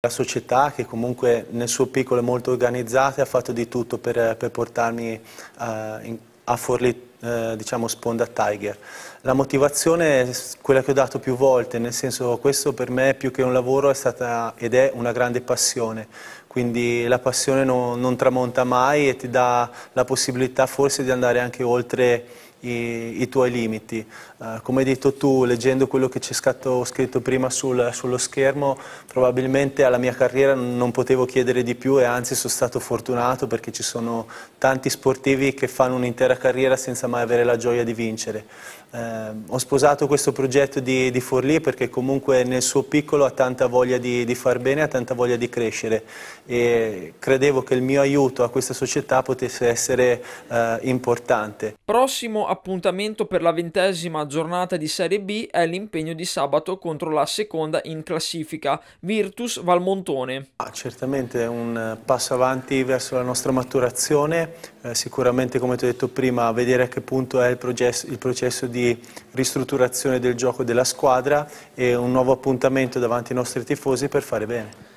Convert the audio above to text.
La società, che comunque nel suo piccolo è molto organizzata, ha fatto di tutto per, per portarmi eh, a, a Forlì eh, diciamo sponda Tiger. La motivazione è quella che ho dato più volte, nel senso questo per me più che un lavoro è stata ed è una grande passione, quindi la passione no, non tramonta mai e ti dà la possibilità forse di andare anche oltre i, i tuoi limiti. Uh, come hai detto tu, leggendo quello che c'è stato scritto prima sul, sullo schermo, probabilmente alla mia carriera non potevo chiedere di più e anzi sono stato fortunato perché ci sono tanti sportivi che fanno un'intera carriera senza mai avere la gioia di vincere. Eh, ho sposato questo progetto di, di, Forlì perché comunque nel suo piccolo ha tanta voglia di, di, far bene, ha tanta voglia di crescere e credevo che il mio aiuto a questa società potesse essere eh, importante. Prossimo appuntamento per la ventesima giornata di Serie B è l'impegno di sabato contro la seconda in classifica, Virtus Valmontone. Ah, certamente un passo avanti verso la nostra maturazione, eh, sicuramente come ti ho detto prima vedere a che punto è il processo, il processo di ristrutturazione del gioco della squadra e un nuovo appuntamento davanti ai nostri tifosi per fare bene.